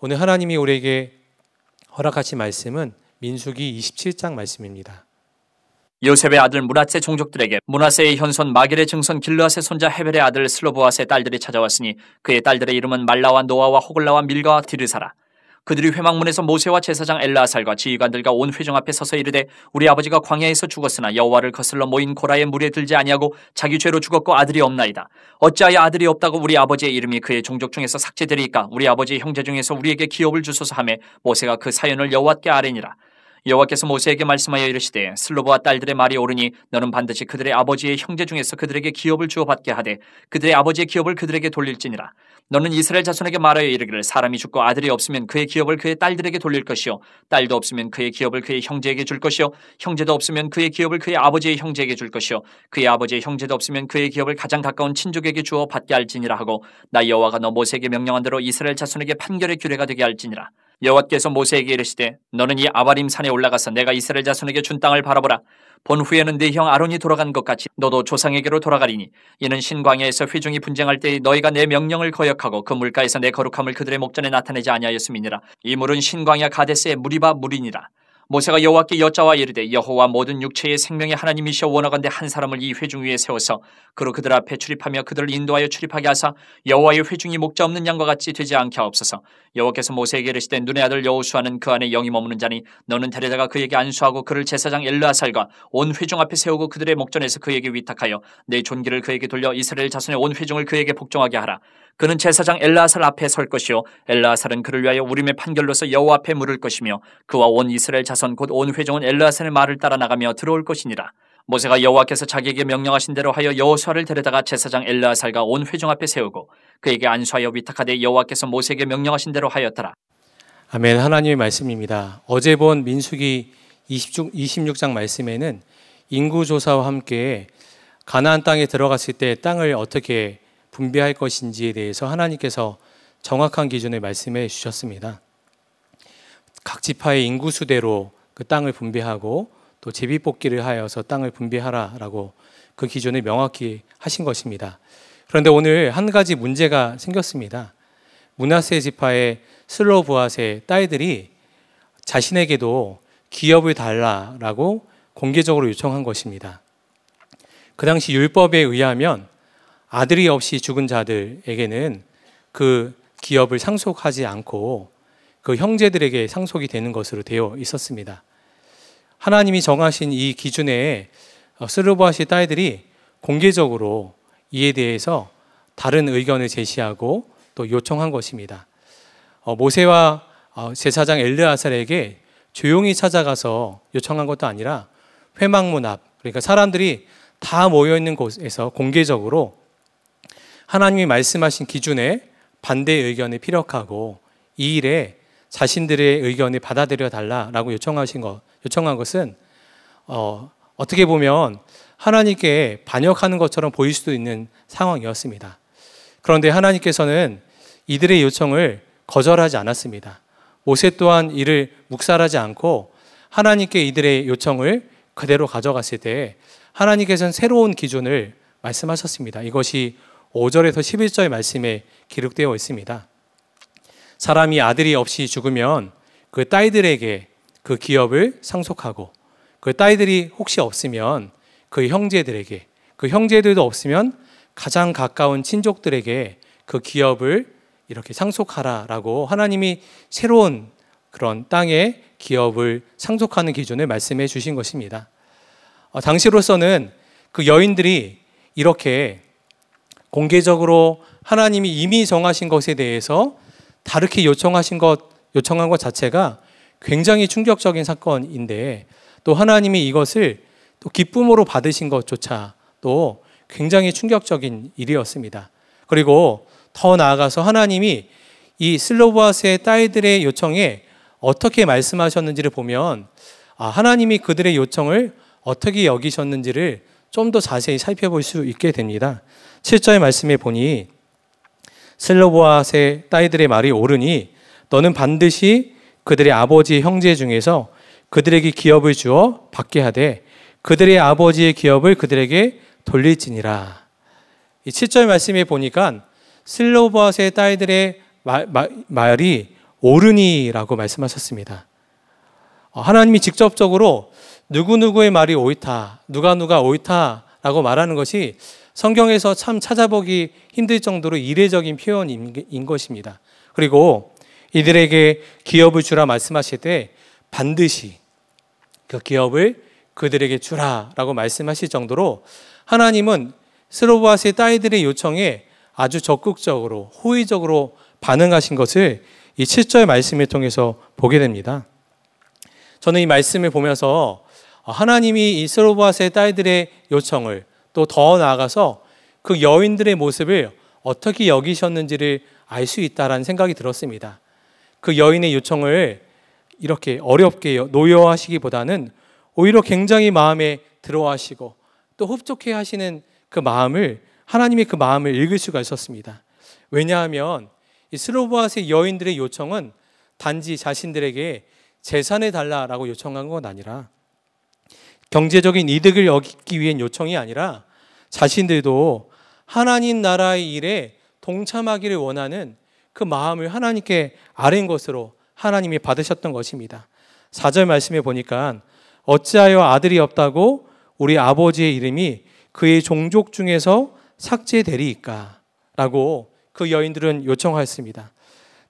오늘 하나님이 우리에게 허락하신 말씀은 민수기 27장 말씀입니다. 요셉의 아들 문하세 종족들에게 문하세의 현손 마겔의 증손 길르앗의 손자 헤벨의 아들 슬로보아의 딸들이 찾아왔으니 그의 딸들의 이름은 말라와 노아와 호글라와 밀가와 디르사라 그들이 회막문에서 모세와 제사장 엘라살과 지휘관들과 온 회중 앞에 서서 이르되 우리 아버지가 광야에서 죽었으나 여호와를 거슬러 모인 고라의 물에 들지 아니하고 자기 죄로 죽었고 아들이 없나이다. 어찌하여 아들이 없다고 우리 아버지의 이름이 그의 종족 중에서 삭제되리까 우리 아버지의 형제 중에서 우리에게 기업을 주소서 하며 모세가 그 사연을 여호와께 아뢰니라. 여호와께서 모세에게 말씀하여 이르시되 슬로브와 딸들의 말이 오르니 너는 반드시 그들의 아버지의 형제 중에서 그들에게 기업을 주어 받게 하되 그들의 아버지의 기업을 그들에게 돌릴지니라 너는 이스라엘 자손에게 말하여 이르기를 사람이 죽고 아들이 없으면 그의 기업을 그의 딸들에게 돌릴 것이요 딸도 없으면 그의 기업을 그의 형제에게 줄 것이요 형제도 없으면 그의 기업을 그의 아버지의 형제에게 줄 것이요 그의 아버지의 형제도 없으면 그의 기업을 가장 가까운 친족에게 주어 받게 할지니라 하고 나 여호와가 너 모세에게 명령한 대로 이스라엘 자손에게 판결의 규례가 되게 할지니라 여호와께서 모세에게 이르시되 너는 이 아바림 산에 올라가서 내가 이스라엘 자손에게 준 땅을 바라보라. 본 후에는 네 형 아론이 돌아간 것 같이 너도 조상에게로 돌아가리니 이는 신광야에서 회중이 분쟁할 때에 너희가 내 명령을 거역하고 그 물가에서 내 거룩함을 그들의 목전에 나타내지 아니하였음이니라. 이 물은 신광야 가데스의 무리바 물이니라. 모세가 여호와께 여자와 이르되 여호와 모든 육체의 생명의 하나님이시여 원하건대 한 사람을 이 회중 위에 세워서 그로 그들 앞에 출입하며 그들을 인도하여 출입하게 하사 여호와의 회중이 목자 없는 양과 같이 되지 않게 하옵소서 여호와께서 모세에게 이르시되 눈의 아들 여호수아는 그 안에 영이 머무는 자니 너는 데려다가 그에게 안수하고 그를 제사장 엘르아살과 온 회중 앞에 세우고 그들의 목전에서 그에게 위탁하여 내 존귀를 그에게 돌려 이스라엘 자손의 온 회중을 그에게 복종하게 하라 그는 제사장 엘라살 앞에 설 것이요 엘라살은 그를 위하여 우림의 판결로서 여호와 앞에 물을 것이며 그와 온 이스라엘 자손 사선 곧 온 회중은 엘르아산의 말을 따라 나가며 들어올 것이니라. 모세가 여호와께서 자기에게 명령하신 대로 하여 여호수아를 데려다가 제사장 엘르아살과 온 회중 앞에 세우고 그에게 안수하여 위탁하되 여호와께서 모세에게 명령하신 대로 하였더라. 아멘 하나님의 말씀입니다. 어제 본 민수기 26장 말씀에는 인구 조사와 함께 가나안 땅에 들어갔을 때 땅을 어떻게 분배할 것인지에 대해서 하나님께서 정확한 기준을 말씀해 주셨습니다. 각 지파의 인구 수대로 그 땅을 분배하고 또 제비 뽑기를 하여서 땅을 분배하라라고 그 기준을 명확히 하신 것입니다. 그런데 오늘 한 가지 문제가 생겼습니다. 문하세 지파의 슬로브아세 딸들이 자신에게도 기업을 달라라고 공개적으로 요청한 것입니다. 그 당시 율법에 의하면 아들이 없이 죽은 자들에게는 그 기업을 상속하지 않고 그 형제들에게 상속이 되는 것으로 되어 있었습니다. 하나님이 정하신 이 기준에 어, 스르보아시 딸들이 공개적으로 이에 대해서 다른 의견을 제시하고 또 요청한 것입니다. 어, 모세와 어, 제사장 엘르아살에게 조용히 찾아가서 요청한 것도 아니라 회막문 앞 그러니까 사람들이 다 모여 있는 곳에서 공개적으로 하나님이 말씀하신 기준에 반대 의견을 피력하고 이 일에 자신들의 의견을 받아들여 달라라고 요청하신 것, 요청한 것은 어, 어떻게 보면 하나님께 반역하는 것처럼 보일 수도 있는 상황이었습니다. 그런데 하나님께서는 이들의 요청을 거절하지 않았습니다. 모세 또한 이를 묵살하지 않고 하나님께 이들의 요청을 그대로 가져갔을 때 하나님께서는 새로운 기준을 말씀하셨습니다. 이것이 5절에서 11절 말씀에 기록되어 있습니다. 사람이 아들이 없이 죽으면 그 딸들에게 그 기업을 상속하고 그 딸들이 혹시 없으면 그 형제들에게 그 형제들도 없으면 가장 가까운 친족들에게 그 기업을 이렇게 상속하라라고 하나님이 새로운 그런 땅의 기업을 상속하는 기준을 말씀해 주신 것입니다. 어, 당시로서는 그 여인들이 이렇게 공개적으로 하나님이 이미 정하신 것에 대해서 다르게 요청하신 것 요청한 것 자체가 굉장히 충격적인 사건인데 또 하나님이 이것을 또 기쁨으로 받으신 것조차도 굉장히 충격적인 일이었습니다. 그리고 더 나아가서 하나님이 이 슬로바스의 딸들의 요청에 어떻게 말씀하셨는지를 보면 아, 하나님이 그들의 요청을 어떻게 여기셨는지를 좀 더 자세히 살펴볼 수 있게 됩니다. 7절 말씀에 보니 슬로보아의 딸들의 말이 옳으니 너는 반드시 그들의 아버지 형제 중에서 그들에게 기업을 주어 받게 하되 그들의 아버지의 기업을 그들에게 돌릴지니라. 이 7절 말씀에 보니까 슬로보아의 딸들의 말이 옳으니라고 말씀하셨습니다. 어, 하나님이 직접적으로 누구누구의 말이 옳다, 누가 누가 옳다라고 말하는 것이 성경에서 참 찾아보기 힘들 정도로 이례적인 표현인 것입니다. 그리고 이들에게 기업을 주라 말씀하실 때 반드시 그 기업을 그들에게 주라라고 말씀하실 정도로 하나님은 스로보스의 딸들의 요청에 아주 적극적으로 호의적으로 반응하신 것을 이 7절 말씀을 통해서 보게 됩니다. 저는 이 말씀을 보면서 하나님이 이스로보스의 딸들의 요청을 또더 나아가서 그 여인들의 모습을 어떻게 여기셨는지를 알 수 있다라는 생각이 들었습니다. 그 여인의 요청을 이렇게 어렵게 노여하시기보다는 오히려 굉장히 마음에 들어하시고 또 흡족해 하시는 그 마음을 하나님의 그 마음을 읽을 수가 있었습니다. 왜냐하면 이 스로보아스의 여인들의 요청은 단지 자신들에게 재산을 달라라고 요청한 건 아니라 경제적인 이득을 얻기 위한 요청이 아니라 자신들도 하나님 나라의 일에 동참하기를 원하는 그 마음을 하나님께 아는 것으로 하나님이 받으셨던 것입니다. 4절 말씀에 보니까 어찌하여 아들이 없다고 우리 아버지의 이름이 그의 종족 중에서 삭제되리이까 라고 그 여인들은 요청하였습니다.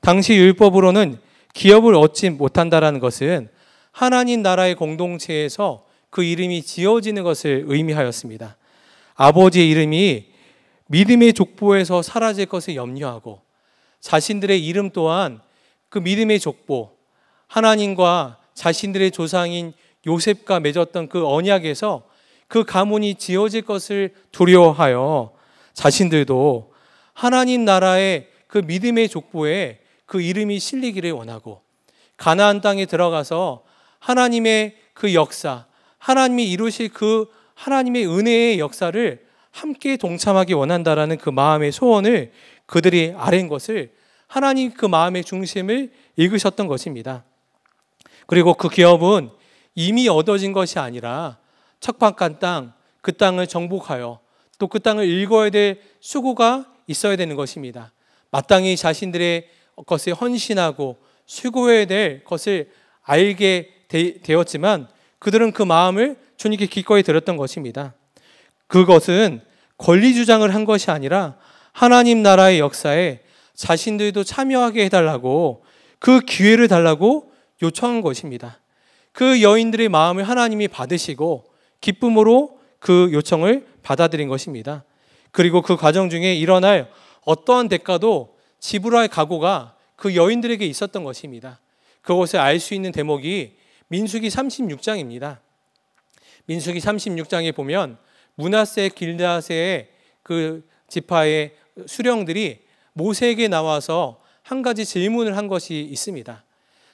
당시 율법으로는 기업을 얻지 못한다라는 것은 하나님 나라의 공동체에서 그 이름이 지어지는 것을 의미하였습니다. 아버지의 이름이 믿음의 족보에서 사라질 것을 염려하고 자신들의 이름 또한 그 믿음의 족보, 하나님과 자신들의 조상인 요셉과 맺었던 그 언약에서 그 가문이 지어질 것을 두려워하여 자신들도 하나님 나라의 그 믿음의 족보에 그 이름이 실리기를 원하고 가나안 땅에 들어가서 하나님의 그 역사, 하나님이 이루실 그 하나님의 은혜의 역사를 함께 동참하기 원한다라는 그 마음의 소원을 그들이 아랜 것을 하나님 그 마음의 중심을 읽으셨던 것입니다. 그리고 그 기업은 이미 얻어진 것이 아니라 척박한 땅, 그 땅을 정복하여 또 그 땅을 읽어야 될 수고가 있어야 되는 것입니다. 마땅히 자신들의 것에 헌신하고 수고해야 될 것을 알게 되, 었지만 그들은 그 마음을 주님께 기꺼이 드렸던 것입니다. 그것은 권리 주장을 한 것이 아니라 하나님 나라의 역사에 자신들도 참여하게 해달라고 그 기회를 달라고 요청한 것입니다. 그 여인들의 마음을 하나님이 받으시고 기쁨으로 그 요청을 받아들인 것입니다. 그리고 그 과정 중에 일어날 어떠한 대가도 지불할 각오가 그 여인들에게 있었던 것입니다. 그것을 알 수 있는 대목이 민수기 36장입니다. 민수기 36장에 보면 문하세 길다세의 그 지파의 수령들이 모세에게 나와서 한 가지 질문을 한 것이 있습니다.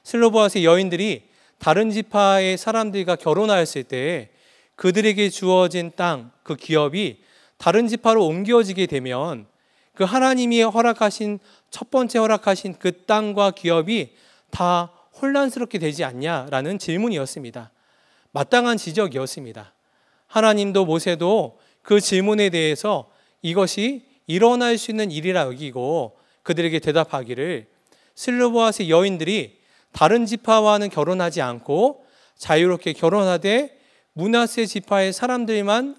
슬로보아스의 여인들이 다른 지파의 사람들과 결혼하였을 때 그들에게 주어진 땅, 그 기업이 다른 지파로 옮겨지게 되면 그 하나님이 허락하신 첫 번째 허락하신 그 땅과 기업이 다 혼란스럽게 되지 않냐라는 질문이었습니다. 마땅한 지적이었습니다. 하나님도 모세도 그 질문에 대해서 이것이 일어날 수 있는 일이라 여기고 그들에게 대답하기를 슬로보아스 여인들이 다른 지파와는 결혼하지 않고 자유롭게 결혼하되 문하세 지파의 사람들만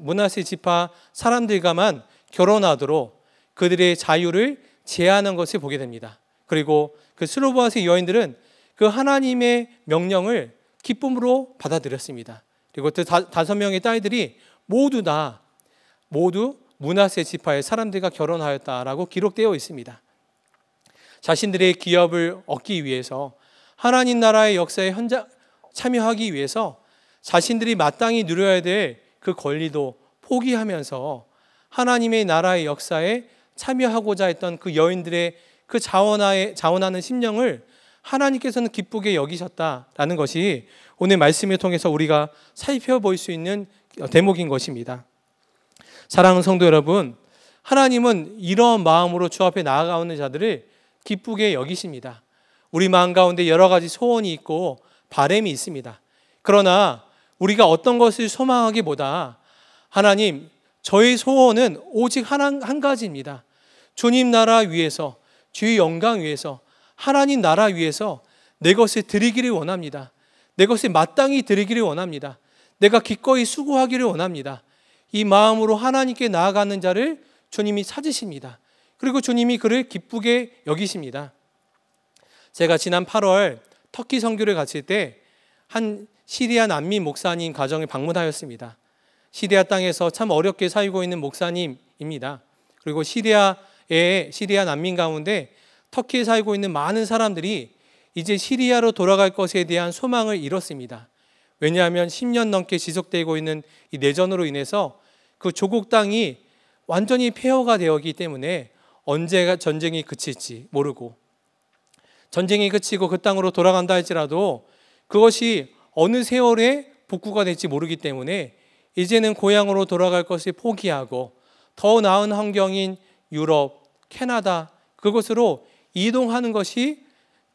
문하세 지파 사람들과만 결혼하도록 그들의 자유를 제한한 것을 보게 됩니다. 그리고 그 스로보아스의 여인들은 그 하나님의 명령을 기쁨으로 받아들였습니다. 그리고 그 다섯 명의 딸들이 모두 다 모두 문하세 지파의 사람들과 결혼하였다라고 기록되어 있습니다. 자신들의 기업을 얻기 위해서 하나님 나라의 역사에 현장 참여하기 위해서 자신들이 마땅히 누려야 될 그 권리도 포기하면서 하나님의 나라의 역사에 참여하고자 했던 그 여인들의 그 자원하의, 자원하는 심령을 하나님께서는 기쁘게 여기셨다라는 것이 오늘 말씀을 통해서 우리가 살펴볼 수 있는 대목인 것입니다. 사랑하는 성도 여러분, 하나님은 이러한 마음으로 주 앞에 나아가오는 자들을 기쁘게 여기십니다. 우리 마음 가운데 여러 가지 소원이 있고 바램이 있습니다. 그러나 우리가 어떤 것을 소망하기보다 하나님, 저의 소원은 오직 하한 가지입니다. 주님 나라 위에서 주의 영광 위에서 하나님 나라 위에서 내 것을 드리기를 원합니다. 내 것을 마땅히 드리기를 원합니다. 내가 기꺼이 수고하기를 원합니다. 이 마음으로 하나님께 나아가는 자를 주님이 찾으십니다. 그리고 주님이 그를 기쁘게 여기십니다. 제가 지난 8월 터키 선교를 갔을 때 한 시리아 난민 목사님 가정에 방문하였습니다. 시리아 땅에서 참 어렵게 살고 있는 목사님입니다. 그리고 시리아 시리아 난민 가운데 터키에 살고 있는 많은 사람들이 이제 시리아로 돌아갈 것에 대한 소망을 잃었습니다. 왜냐하면 10년 넘게 지속되고 있는 이 내전으로 인해서 그 조국 땅이 완전히 폐허가 되었기 때문에 언제가 전쟁이 그칠지 모르고 전쟁이 그치고 그 땅으로 돌아간다 할지라도 그것이 어느 세월에 복구가 될지 모르기 때문에 이제는 고향으로 돌아갈 것을 포기하고 더 나은 환경인 유럽, 캐나다 그곳으로 이동하는 것이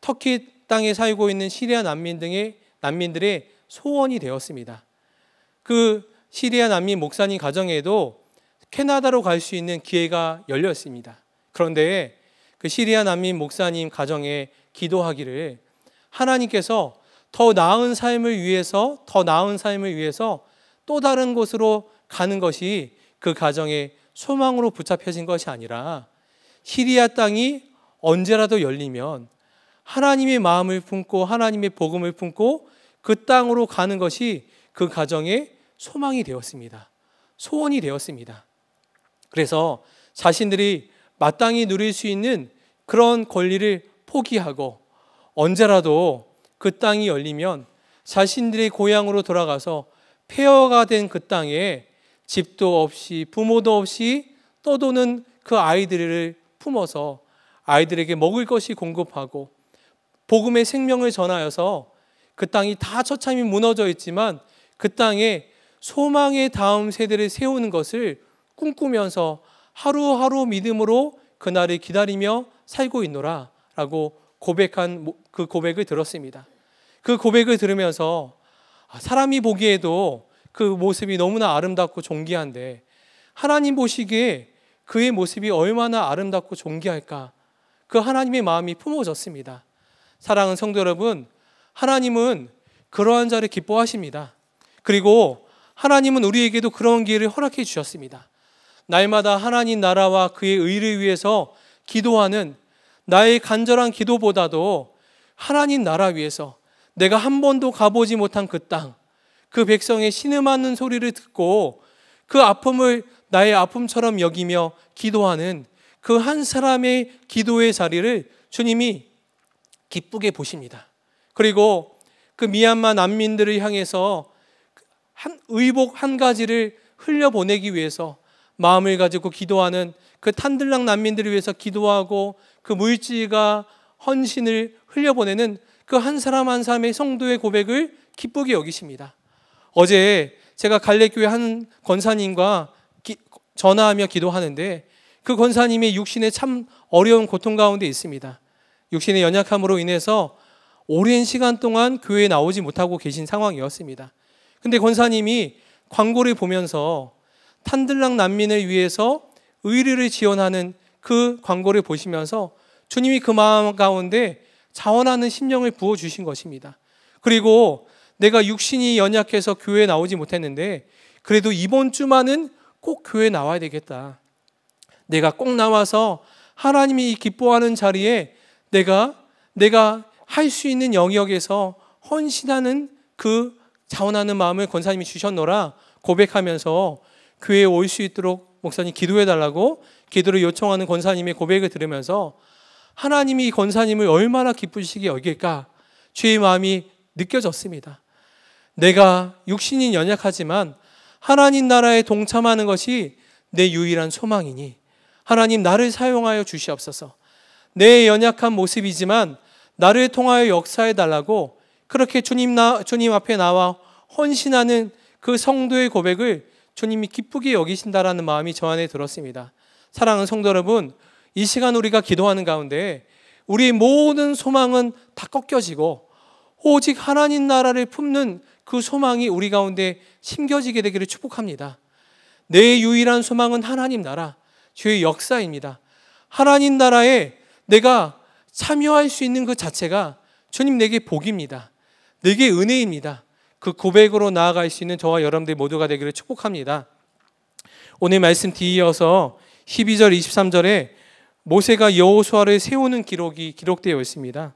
터키 땅에 살고 있는 시리아 난민 등의 난민들의 소원이 되었습니다. 그 시리아 난민 목사님 가정에도 캐나다로 갈 수 있는 기회가 열렸습니다. 그런데 그 시리아 난민 목사님 가정에 기도하기를 하나님께서 더 나은 삶을 위해서 더 나은 삶을 위해서 또 다른 곳으로 가는 것이 그 가정의 소망으로 붙잡혀진 것이 아니라 시리아 땅이 언제라도 열리면 하나님의 마음을 품고 하나님의 복음을 품고 그 땅으로 가는 것이 그 가정의 소망이 되었습니다. 소원이 되었습니다. 그래서 자신들이 마땅히 누릴 수 있는 그런 권리를 포기하고 언제라도 그 땅이 열리면 자신들의 고향으로 돌아가서 폐허가 된 그 땅에 집도 없이 부모도 없이 떠도는 그 아이들을 품어서 아이들에게 먹을 것이 공급하고 복음의 생명을 전하여서 그 땅이 다 처참히 무너져 있지만 그 땅에 소망의 다음 세대를 세우는 것을 꿈꾸면서 하루하루 믿음으로 그날을 기다리며 살고 있노라 라고 고백한 그 고백을 들었습니다. 그 고백을 들으면서 아, 사람이 보기에도 그 모습이 너무나 아름답고 존귀한데 하나님 보시기에 그의 모습이 얼마나 아름답고 존귀할까. 그 하나님의 마음이 품어졌습니다. 사랑은 성도 여러분, 하나님은 그러한 자를 기뻐하십니다. 그리고 하나님은 우리에게도 그런 기회를 허락해 주셨습니다. 날마다 하나님 나라와 그의 의를 위해서 기도하는 나의 간절한 기도보다도 하나님 나라 위해서 내가 한 번도 가보지 못한 그 땅, 그 백성의 신음하는 소리를 듣고 그 아픔을 나의 아픔처럼 여기며 기도하는 그 한 사람의 기도의 자리를 주님이 기쁘게 보십니다. 그리고 그 미얀마 난민들을 향해서 한 의복 한 가지를 흘려보내기 위해서 마음을 가지고 기도하는 그 탄들랑 난민들을 위해서 기도하고 그 물질과 헌신을 흘려보내는 그 한 사람 한 사람의 성도의 고백을 기쁘게 여기십니다. 어제 제가 갈래교회 한 권사님과 전화하며 기도하는데 그 권사님이 육신의 참 어려운 고통 가운데 있습니다. 육신의 연약함으로 인해서 오랜 시간 동안 교회에 나오지 못하고 계신 상황이었습니다. 근데 권사님이 광고를 보면서 탄들락 난민을 위해서 의리를 지원하는 그 광고를 보시면서 주님이 그 마음 가운데 자원하는 심령을 부어 주신 것입니다. 그리고 내가 육신이 연약해서 교회에 나오지 못했는데 그래도 이번 주만은 꼭 교회 나와야 되겠다. 내가 꼭 나와서 하나님이 기뻐하는 자리에 내가 내가 할 수 있는 영역에서 헌신하는 그 자원하는 마음을 권사님이 주셨노라 고백하면서 교회에 올 수 있도록 목사님 기도해 달라고 기도를 요청하는 권사님의 고백을 들으면서 하나님이 권사님을 얼마나 기쁘시게 여길까 주의 마음이 느껴졌습니다. 내가 육신이 연약하지만 하나님 나라에 동참하는 것이 내 유일한 소망이니 하나님 나를 사용하여 주시옵소서. 내 연약한 모습이지만 나를 통하여 역사해 달라고 그렇게 주님 나 주님 앞에 나와 헌신하는 그 성도의 고백을 주님이 기쁘게 여기신다라는 마음이 저 안에 들었습니다. 사랑하는 성도 여러분, 이 시간 우리가 기도하는 가운데 우리 모든 소망은 다 꺾여지고 오직 하나님 나라를 품는 그 소망이 우리 가운데 심겨지게 되기를 축복합니다. 내 유일한 소망은 하나님 나라, 주의 역사입니다. 하나님 나라에 내가 참여할 수 있는 그 자체가 주님 내게 복입니다. 내게 은혜입니다. 그 고백으로 나아갈 수 있는 저와 여러분들 모두가 되기를 축복합니다. 오늘 말씀 뒤이어서 12절 23절에 모세가 여호수아를 세우는 기록이 기록되어 있습니다.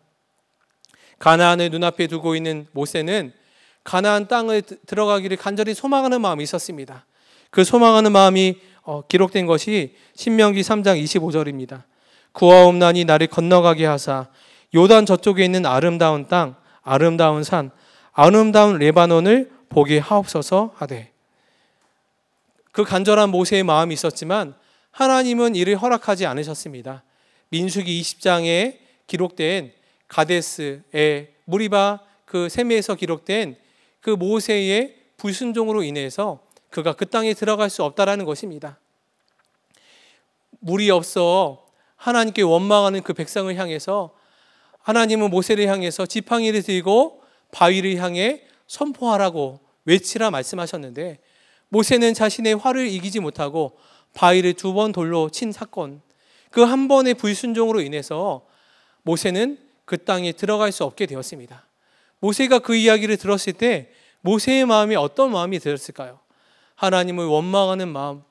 가나안을 눈앞에 두고 있는 모세는 가나안 땅에 들어가기를 간절히 소망하는 마음이 있었습니다. 그 소망하는 마음이 어, 기록된 것이 신명기 3장 25절입니다. 구하옵나니 나를 건너가게 하사 요단 저쪽에 있는 아름다운 땅, 아름다운 산, 아름다운 레바논을 보게 하옵소서 하되 그 간절한 모세의 마음이 있었지만 하나님은 이를 허락하지 않으셨습니다. 민수기 20장에 기록된 가데스의 무리바 그 세미에서 기록된 그 모세의 불순종으로 인해서 그가 그 땅에 들어갈 수 없다라는 것입니다. 물이 없어 하나님께 원망하는 그 백성을 향해서 하나님은 모세를 향해서 지팡이를 들고 바위를 향해 선포하라고 외치라 말씀하셨는데 모세는 자신의 화를 이기지 못하고 바위를 두 번 돌로 친 사건 그 한 번의 불순종으로 인해서 모세는 그 땅에 들어갈 수 없게 되었습니다. 모세가 그 이야기를 들었을 때 모세의 마음이 어떤 마음이 들었을까요? 하나님을 원망하는 마음.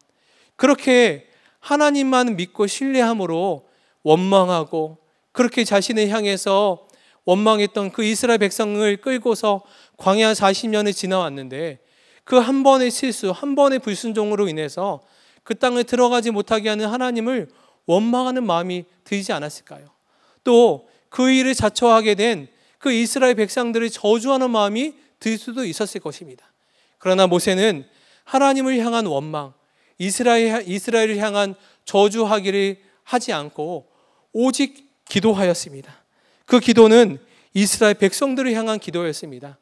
그렇게 하나님만 믿고 신뢰함으로 원망하고 그렇게 자신을 향해서 원망했던 그 이스라엘 백성을 끌고서 광야 40년을 지나왔는데 그 한 번의 실수, 한 번의 불순종으로 인해서 그 땅을 들어가지 못하게 하는 하나님을 원망하는 마음이 들지 않았을까요? 또 그 일을 자초하게 된그 이스라엘 백성들을 저주하는 마음이 들 수도 있었을 것입니다. 그러나 모세는 하나님을 향한 원망, 이스라엘, 이스라엘을 향한 저주하기를 하지 않고 오직 기도하였습니다. 그 기도는 이스라엘 백성들을 향한 기도였습니다.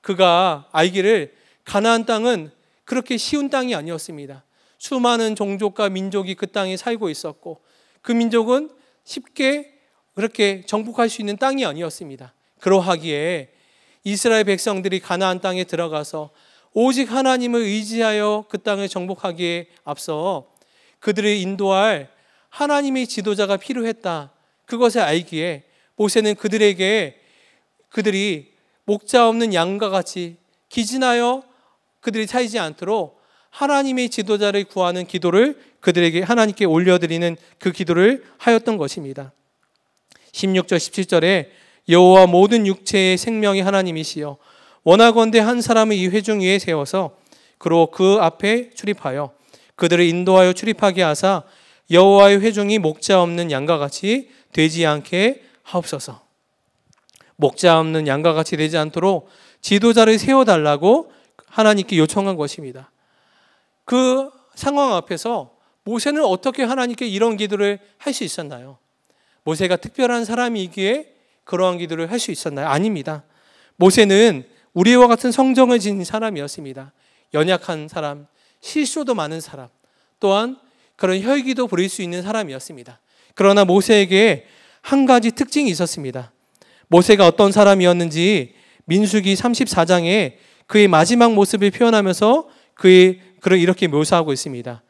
그가 알기를 가나안 땅은 그렇게 쉬운 땅이 아니었습니다. 수많은 종족과 민족이 그 땅에 살고 있었고 그 민족은 쉽게 그렇게 정복할 수 있는 땅이 아니었습니다. 그러하기에 이스라엘 백성들이 가나안 땅에 들어가서 오직 하나님을 의지하여 그 땅을 정복하기에 앞서 그들을 인도할 하나님의 지도자가 필요했다. 그것을 알기에 모세는 그들에게 그들이 목자 없는 양과 같이 기진하여 그들이 차이지 않도록 하나님의 지도자를 구하는 기도를 그들에게 하나님께 올려드리는 그 기도를 하였던 것입니다. 16절, 17절에 여호와 모든 육체의 생명이 하나님이시여 원하건대 한 사람을 이 회중 위에 세워서 그로 그 앞에 출입하여 그들을 인도하여 출입하게 하사 여호와의 회중이 목자 없는 양과 같이 되지 않게 하옵소서. 목자 없는 양과 같이 되지 않도록 지도자를 세워 달라고 하나님께 요청한 것입니다. 그 상황 앞에서 모세는 어떻게 하나님께 이런 기도를 할 수 있었나요? 모세가 특별한 사람이기에 그러한 기도를 할 수 있었나요? 아닙니다. 모세는 우리와 같은 성정을 지닌 사람이었습니다. 연약한 사람, 실수도 많은 사람, 또한 그런 혈기도 부릴 수 있는 사람이었습니다. 그러나 모세에게 한 가지 특징이 있었습니다. 모세가 어떤 사람이었는지 민수기 34장에 그의 마지막 모습을 표현하면서 그의 그를 이렇게 묘사하고 있습니다.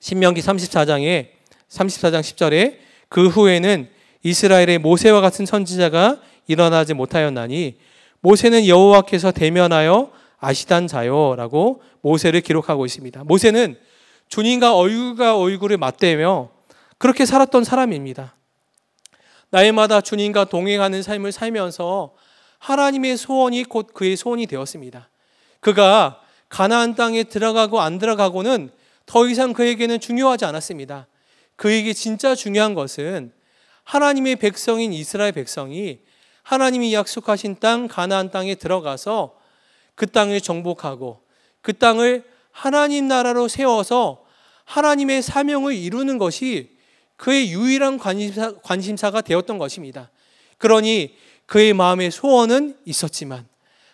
신명기 34장에 34장 10절에 그 후에는 이스라엘의 모세와 같은 선지자가 일어나지 못하였나니 모세는 여호와께서 대면하여 아시단 자요라고 모세를 기록하고 있습니다. 모세는 주님과 얼굴과 얼굴을 맞대며 그렇게 살았던 사람입니다. 나이마다 주님과 동행하는 삶을 살면서 하나님의 소원이 곧 그의 소원이 되었습니다. 그가 가나안 땅에 들어가고 안 들어가고는 더 이상 그에게는 중요하지 않았습니다. 그에게 진짜 중요한 것은 하나님의 백성인 이스라엘 백성이 하나님이 약속하신 땅 가나안 땅에 들어가서 그 땅을 정복하고 그 땅을 하나님 나라로 세워서 하나님의 사명을 이루는 것이 그의 유일한 관심사, 관심사가 되었던 것입니다. 그러니 그의 마음의 소원은 있었지만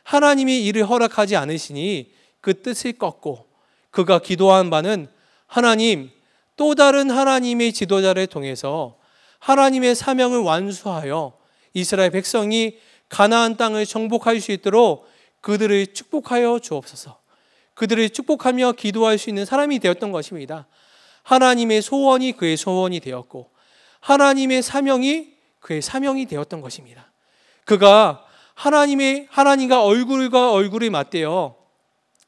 하나님이 이를 허락하지 않으시니 그 뜻을 꺾고 그가 기도한 바는 하나님 또 다른 하나님의 지도자를 통해서 하나님의 사명을 완수하여 이스라엘 백성이 가나안 땅을 정복할 수 있도록 그들을 축복하여 주옵소서. 그들을 축복하며 기도할 수 있는 사람이 되었던 것입니다. 하나님의 소원이 그의 소원이 되었고 하나님의 사명이 그의 사명이 되었던 것입니다. 그가 하나님의 하나님과 얼굴과 얼굴을 맞대어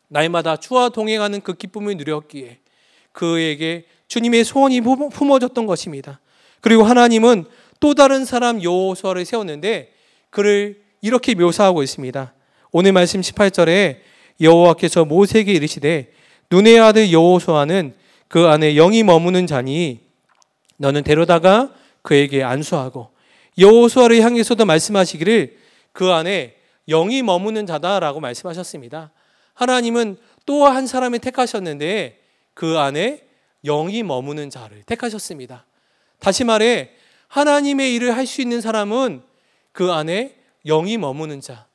날마다 주와 동행하는 그 기쁨을 누렸기에 그에게 주님의 소원이 품어졌던 것입니다. 그리고 하나님은 또 다른 사람 여호수아를 세웠는데 그를 이렇게 묘사하고 있습니다. 오늘 말씀 18절에 여호와께서 모세에게 이르시되 눈의 아들 여호수아는 그 안에 영이 머무는 자니 너는 데려다가 그에게 안수하고 여호수아를 향해서도 말씀하시기를 그 안에 영이 머무는 자다라고 말씀하셨습니다. 하나님은 또 한 사람을 택하셨는데 그 안에 영이 머무는 자를 택하셨습니다. 다시 말해 하나님의 일을 할 수 있는 사람은 그 안에 영이 머무는 자,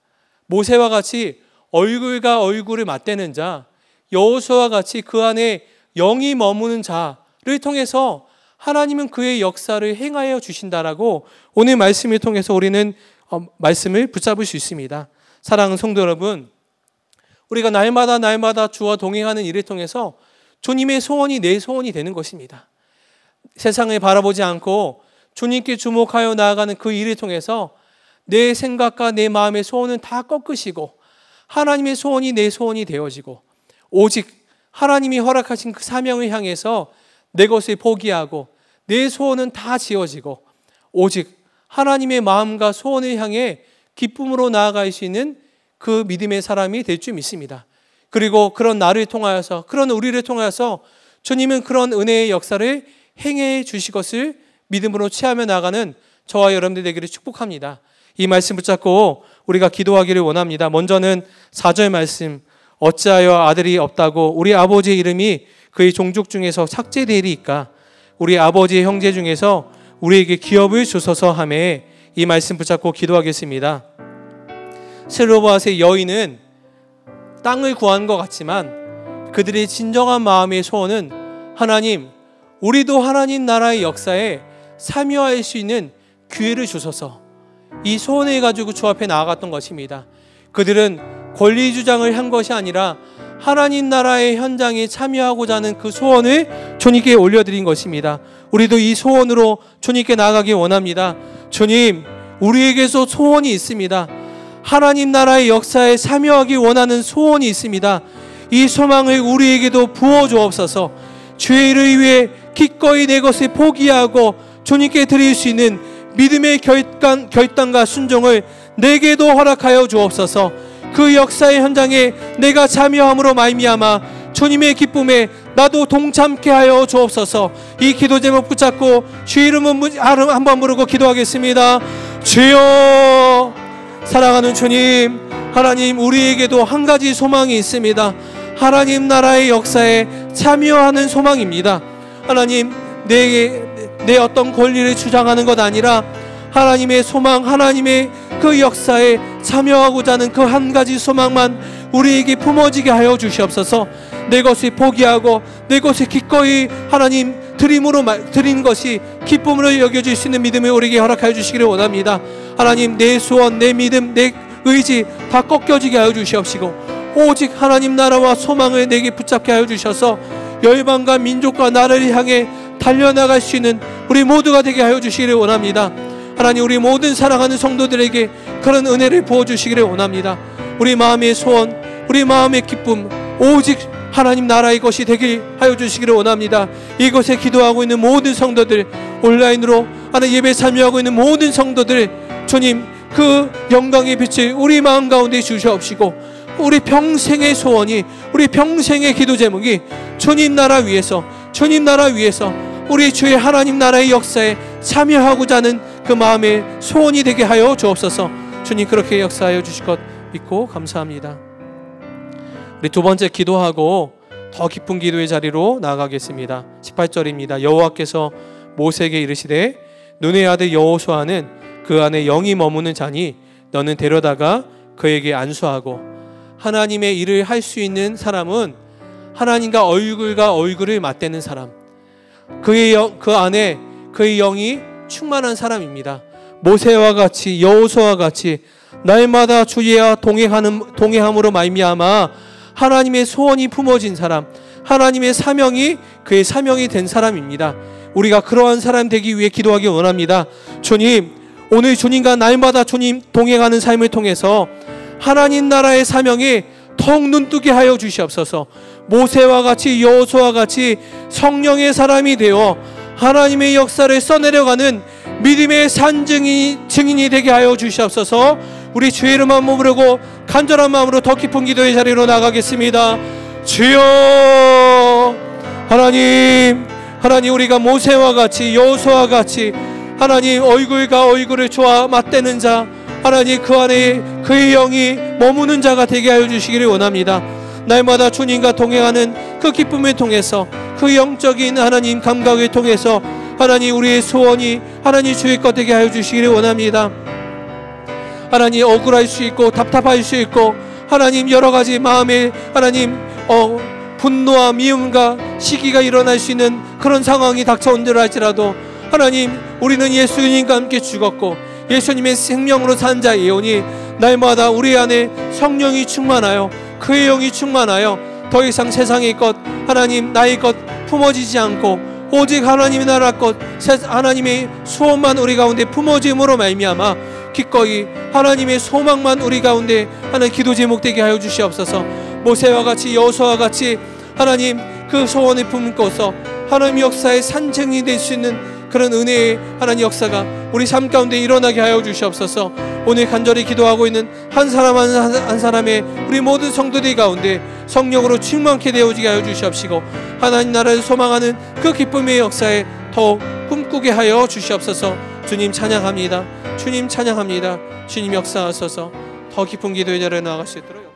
모세와 같이 얼굴과 얼굴을 맞대는 자, 여호수와 같이 그 안에 영이 머무는 자를 통해서 하나님은 그의 역사를 행하여 주신다라고 오늘 말씀을 통해서 우리는 어, 말씀을 붙잡을 수 있습니다. 사랑하는 성도 여러분, 우리가 날마다 날마다 주와 동행하는 일을 통해서 주님의 소원이 내 소원이 되는 것입니다. 세상을 바라보지 않고 주님께 주목하여 나아가는 그 일을 통해서 내 생각과 내 마음의 소원은 다 꺾으시고 하나님의 소원이 내 소원이 되어지고 오직 하나님이 허락하신 그 사명을 향해서 내 것을 포기하고 내 소원은 다 지어지고 오직 하나님의 마음과 소원을 향해 기쁨으로 나아갈 수 있는 그 믿음의 사람이 될 줄 믿습니다. 그리고 그런 나를 통하여서 그런 우리를 통하여서 주님은 그런 은혜의 역사를 행해 주실 것을 믿음으로 체하며 나가는 저와 여러분들 되기를 축복합니다. 이 말씀 붙잡고 우리가 기도하기를 원합니다. 먼저는 4절 말씀 어찌하여 아들이 없다고 우리 아버지의 이름이 그의 종족 중에서 삭제되리까 우리 아버지의 형제 중에서 우리에게 기업을 주소서 함에 이 말씀 붙잡고 기도하겠습니다. 스로보아의 여인은 땅을 구한 것 같지만 그들의 진정한 마음의 소원은 하나님 우리도 하나님 나라의 역사에 참여할 수 있는 기회를 주소서 이 소원을 가지고 주 앞에 나아갔던 것입니다. 그들은 권리 주장을 한 것이 아니라 하나님 나라의 현장에 참여하고자 하는 그 소원을 주님께 올려드린 것입니다. 우리도 이 소원으로 주님께 나아가기 원합니다. 주님, 우리에게서 소원이 있습니다. 하나님 나라의 역사에 참여하기 원하는 소원이 있습니다. 이 소망을 우리에게도 부어 주옵소서. 죄를 위해 기꺼이 내 것을 포기하고 주님께 드릴 수 있는 믿음의 결단, 결단과 순종을 내게도 허락하여 주옵소서. 그 역사의 현장에 내가 참여함으로 말미암아 주님의 기쁨에 나도 동참케 하여 주옵소서. 이 기도 제목 붙잡고 주 이름은 한번 부르고 기도하겠습니다. 주여 사랑하는 주님 하나님 우리에게도 한 가지 소망이 있습니다. 하나님 나라의 역사에 참여하는 소망입니다. 하나님 내내 어떤 권리를 주장하는 것 아니라 하나님의 소망 하나님의 그 역사에 참여하고자 하는 그 한 가지 소망만 우리에게 품어지게 하여 주시옵소서 내 것을 포기하고 내 것을 기꺼이 하나님 드림으로 드린 것이 기쁨으로 여겨질 수 있는 믿음을 우리에게 허락하여 주시기를 원합니다 하나님 내 소원 내 믿음 내 의지 다 꺾여지게 하여 주시옵시고 오직 하나님 나라와 소망을 내게 붙잡게 하여 주셔서 열방과 민족과 나라를 향해 달려나갈 수 있는 우리 모두가 되게 하여 주시기를 원합니다. 하나님 우리 모든 사랑하는 성도들에게 그런 은혜를 부어 주시기를 원합니다. 우리 마음의 소원, 우리 마음의 기쁨 오직 하나님 나라의 것이 되길 하여 주시기를 원합니다. 이곳에 기도하고 있는 모든 성도들, 온라인으로 하나 예배 참여하고 있는 모든 성도들, 주님 그 영광의 빛을 우리 마음 가운데 주시옵시고 우리 평생의 소원이 우리 평생의 기도 제목이 주님 나라 위에서 주님 나라 위에서 우리 주의 하나님 나라의 역사에 참여하고자 하는 그 마음의 소원이 되게 하여 주옵소서 주님 그렇게 역사하여 주실 것 믿고 감사합니다 우리 두 번째 기도하고 더 깊은 기도의 자리로 나아가겠습니다 18절입니다 여호와께서 모세에게 이르시되 눈의 아들 여호수아는 그 안에 영이 머무는 자니 너는 데려다가 그에게 안수하고 하나님의 일을 할 수 있는 사람은 하나님과 얼굴과 얼굴을 맞대는 사람. 그의 영, 그 안에 그의 영이 충만한 사람입니다. 모세와 같이 여호수와 같이 날마다 주의와 동행하는 동행함으로 말미암아 하나님의 소원이 품어진 사람, 하나님의 사명이 그의 사명이 된 사람입니다. 우리가 그러한 사람 되기 위해 기도하기 원합니다. 주님, 오늘 주님과 날마다 주님 동행하는 삶을 통해서 하나님 나라의 사명이 턱 눈뜨게 하여 주시옵소서. 모세와 같이 여호수와 같이 성령의 사람이 되어 하나님의 역사를 써내려가는 믿음의 산증이 증인이 되게 하여 주시옵소서. 우리 주의 이름만 몸으로 간절한 마음으로 더 깊은 기도의 자리로 나가겠습니다. 주여 하나님 하나님 우리가 모세와 같이 여호수와 같이 하나님 얼굴과 얼굴을 좋아 맞대는 자 하나님 그 안에 그의 영이 머무는 자가 되게 하여 주시기를 원합니다. 날마다 주님과 동행하는 그 기쁨을 통해서 그 영적인 하나님 감각을 통해서 하나님 우리의 소원이 하나님 주의 것 되게 하여 주시기를 원합니다. 하나님 억울할 수 있고 답답할 수 있고 하나님 여러 가지 마음에 하나님 어, 분노와 미움과 시기가 일어날 수 있는 그런 상황이 닥쳐온들 할지라도 하나님 우리는 예수님과 함께 죽었고 예수님의 생명으로 산자 예언이 날마다 우리 안에 성령이 충만하여 그의 영이 충만하여 더 이상 세상의 것 하나님 나의 것 품어지지 않고 오직 하나님의 나라 것 하나님의 소원만 우리 가운데 품어짐으로 말미암아 기꺼이 하나님의 소망만 우리 가운데 하나 기도 제목 되게 하여 주시옵소서 모세와 같이 여호수와 같이 하나님 그 소원을 품고서 하나님 역사의 산증이 될 수 있는 그런 은혜의 하나님 역사가 우리 삶 가운데 일어나게 하여 주시옵소서 오늘 간절히 기도하고 있는 한 사람 한, 한 사람의 우리 모든 성도들 가운데 성령으로 충만케 되어지게 하여 주시옵시고 하나님 나라를 소망하는 그 기쁨의 역사에 더욱 꿈꾸게 하여 주시옵소서 주님 찬양합니다 주님 찬양합니다 주님 역사하소서 더 깊은 기도의 자리에 나아갈 수 있도록